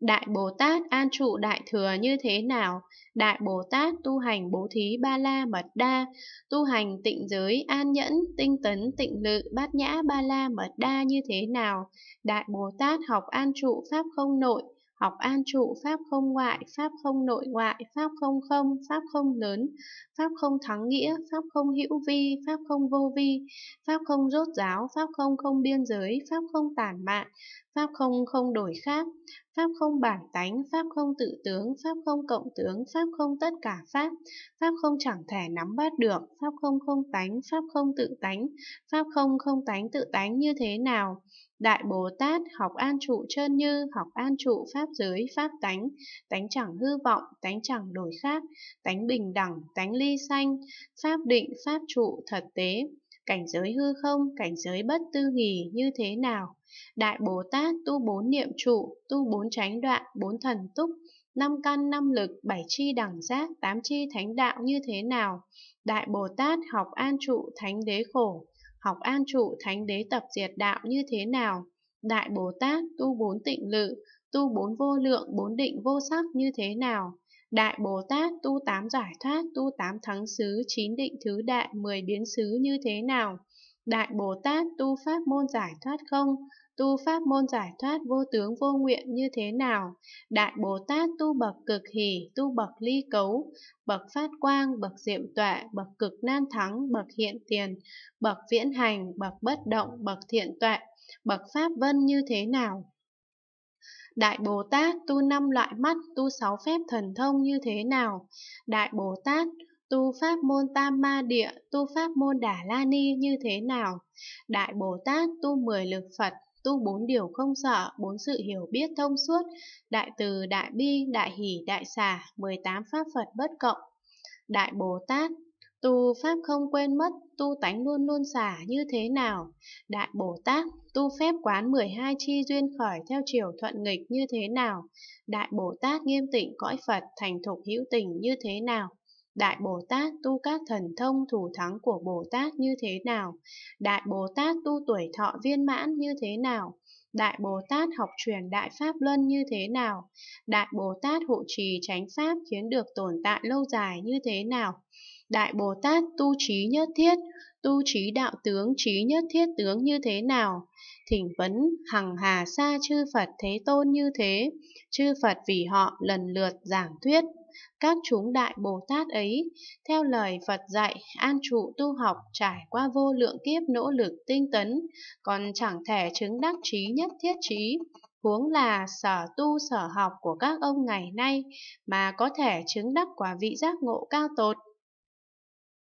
Đại Bồ Tát an trụ đại thừa như thế nào? Đại Bồ Tát tu hành bố thí ba la mật đa, tu hành tịnh giới an nhẫn, tinh tấn tịnh lự bát nhã ba la mật đa như thế nào? Đại Bồ Tát học an trụ pháp không nội, học an trụ pháp không ngoại, pháp không nội ngoại, pháp không không, pháp không lớn, pháp không thắng nghĩa, pháp không hữu vi, pháp không vô vi, pháp không rốt giáo, pháp không không biên giới, pháp không tản mạn, Pháp không không đổi khác, Pháp không bản tánh, Pháp không tự tướng, Pháp không cộng tướng, Pháp không tất cả Pháp, Pháp không chẳng thể nắm bắt được, Pháp không không tánh, Pháp không tự tánh, Pháp không không tánh tự tánh như thế nào? Đại Bồ Tát học an trụ chân như, học an trụ pháp giới, pháp tánh, tánh chẳng hư vọng, tánh chẳng đổi khác, tánh bình đẳng, tánh ly sanh, pháp định, pháp trụ, thật tế, cảnh giới hư không, cảnh giới bất tư nghỉ như thế nào? Đại Bồ Tát tu bốn niệm trụ, tu bốn chánh đoạn, bốn thần túc, năm căn năm lực, bảy chi đẳng giác, tám chi thánh đạo như thế nào? Đại Bồ Tát học an trụ thánh đế khổ, học an trụ thánh đế tập diệt đạo như thế nào? Đại Bồ Tát tu bốn tịnh lự, tu bốn vô lượng, bốn định vô sắc như thế nào? Đại Bồ Tát tu tám giải thoát, tu tám thắng xứ, chín định thứ đại, mười biến xứ như thế nào? Đại Bồ Tát tu pháp môn giải thoát không? Tu pháp môn giải thoát vô tướng vô nguyện như thế nào? Đại Bồ Tát tu bậc cực hỷ, tu bậc ly cấu, bậc phát quang, bậc diệm tọa, bậc cực nan thắng, bậc hiện tiền, bậc viễn hành, bậc bất động, bậc thiện tọa, bậc pháp vân như thế nào? Đại Bồ Tát tu năm loại mắt, tu sáu phép thần thông như thế nào? Đại Bồ Tát tu pháp môn tam ma địa, tu pháp môn đà la ni như thế nào. Đại Bồ Tát tu mười lực Phật, tu bốn điều không sợ, bốn sự hiểu biết thông suốt, đại từ, đại bi, đại hỷ, đại xả, 18 pháp Phật bất cộng. Đại Bồ Tát tu pháp không quên mất, tu tánh luôn luôn xả như thế nào? Đại Bồ Tát tu phép quán 12 chi duyên khởi theo chiều thuận nghịch như thế nào? Đại Bồ Tát nghiêm tịnh cõi Phật thành thục hữu tình như thế nào? Đại Bồ Tát tu các thần thông thủ thắng của Bồ Tát như thế nào? Đại Bồ Tát tu tuổi thọ viên mãn như thế nào? Đại Bồ Tát học truyền Đại Pháp Luân như thế nào? Đại Bồ Tát hộ trì tránh Pháp khiến được tồn tại lâu dài như thế nào? Đại Bồ Tát tu trí nhất thiết, tu trí đạo tướng trí nhất thiết tướng như thế nào? Thỉnh vấn hằng hà sa chư Phật Thế Tôn như thế, chư Phật vì họ lần lượt giảng thuyết các chúng đại Bồ Tát ấy, theo lời Phật dạy, an trụ tu học trải qua vô lượng kiếp nỗ lực tinh tấn, còn chẳng thể chứng đắc trí nhất thiết trí, huống là sở tu sở học của các ông ngày nay mà có thể chứng đắc quả vị giác ngộ cao tột.